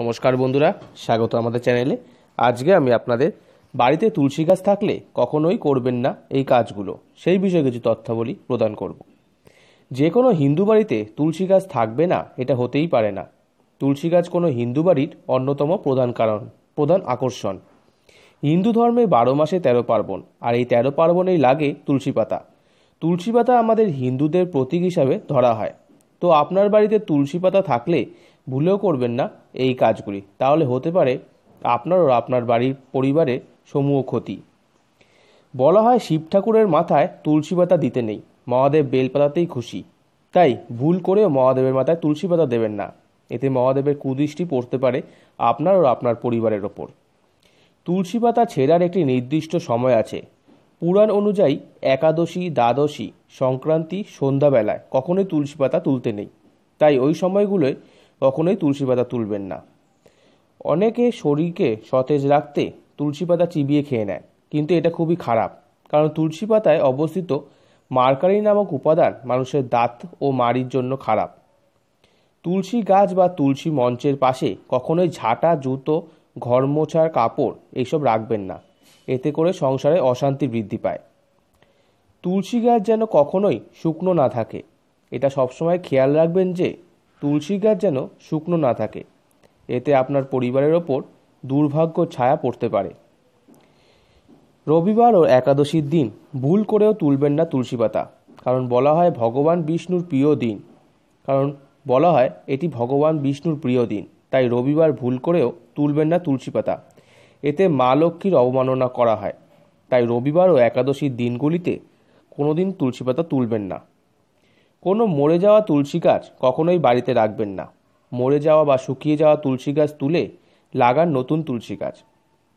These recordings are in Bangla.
নমস্কার বন্ধুরা স্বাগত আমাদের চ্যানেলে আজকে আমি আপনাদের বাড়িতে তুলসী গাছ থাকলে কখনোই করবেন না এই কাজগুলো সেই বিষয়ে কিছু তথ্যাবলী প্রদান করব যে কোনো হিন্দু বাড়িতে তুলসী গাছ থাকবে না এটা হতেই পারে না তুলসী গাছ কোনো হিন্দু বাড়ির অন্যতম প্রধান কারণ প্রধান আকর্ষণ হিন্দু ধর্মে বারো মাসে তেরো পার্বণ আর এই তেরো পার্বণেই লাগে তুলসী পাতা তুলসী পাতা আমাদের হিন্দুদের প্রতীক হিসাবে ধরা হয় তো আপনার বাড়িতে তুলসী পাতা থাকলে ভুলেও করবেন না এই কাজগুলি তাহলে হতে পারে আপনার ও আপনার বাড়ির পরিবারে সমূহ ক্ষতি বলা হয় শিব ঠাকুরের মাথায় তুলসী পাতা দিতে নেই মহাদেব বেলপাতাতেই খুশি তাই ভুল করেও মহাদেবের মাথায় তুলসী পাতা দেবেন না এতে মহাদেবের কুদৃষ্টি পড়তে পারে আপনার ও আপনার পরিবারের ওপর তুলসী পাতা ছেড়ার একটি নির্দিষ্ট সময় আছে পুরাণ অনুযায়ী একাদশী দ্বাদশী সংক্রান্তি সন্ধ্যাবেলায় কখনোই তুলসী পাতা তুলতে নেই তাই ওই সময়গুলোয় কখনোই তুলসী পাতা তুলবেন না অনেকে শরীরকে সতেজ রাখতে তুলসী পাতা চিবিয়ে খেয়ে নেয় কিন্তু এটা খুবই খারাপ কারণ তুলসী পাতায় অবস্থিত মার্কারি নামক উপাদান মানুষের দাঁত ও মাড়ির জন্য খারাপ তুলসী গাছ বা তুলসী মঞ্চের পাশে কখনোই ঝাঁটা জুতো ঘর মোছার কাপড় এইসব রাখবেন না এতে করে সংসারে অশান্তি বৃদ্ধি পায় তুলসী গাছ যেন কখনোই শুকনো না থাকে এটা সবসময় খেয়াল রাখবেন যে তুলসী গাছ যেন শুকনো না থাকে এতে আপনার পরিবারের ওপর দুর্ভাগ্য ছায়া পড়তে পারে রবিবার ও একাদশীর দিন ভুল করেও তুলবেন না তুলসী পাতা কারণ বলা হয় ভগবান বিষ্ণুর প্রিয় দিন কারণ বলা হয় এটি ভগবান বিষ্ণুর প্রিয় দিন তাই রবিবার ভুল করেও তুলবেন না তুলসী পাতা এতে মা লক্ষ্মীর অবমাননা করা হয় তাই রবিবার ও একাদশীর দিনগুলিতে কোনো দিন তুলসী পাতা তুলবেন না কোনো মরে যাওয়া তুলসী গাছ কখনোই বাড়িতে রাখবেন না মরে যাওয়া বা শুকিয়ে যাওয়া তুলসী গাছ তুলে লাগান নতুন তুলসী গাছ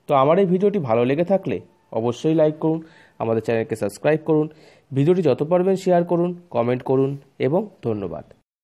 তো আমার এই ভিডিওটি ভালো লেগে থাকলে অবশ্যই লাইক করুন আমাদের চ্যানেলকে সাবস্ক্রাইব করুন ভিডিওটি যত পারবেন শেয়ার করুন কমেন্ট করুন এবং ধন্যবাদ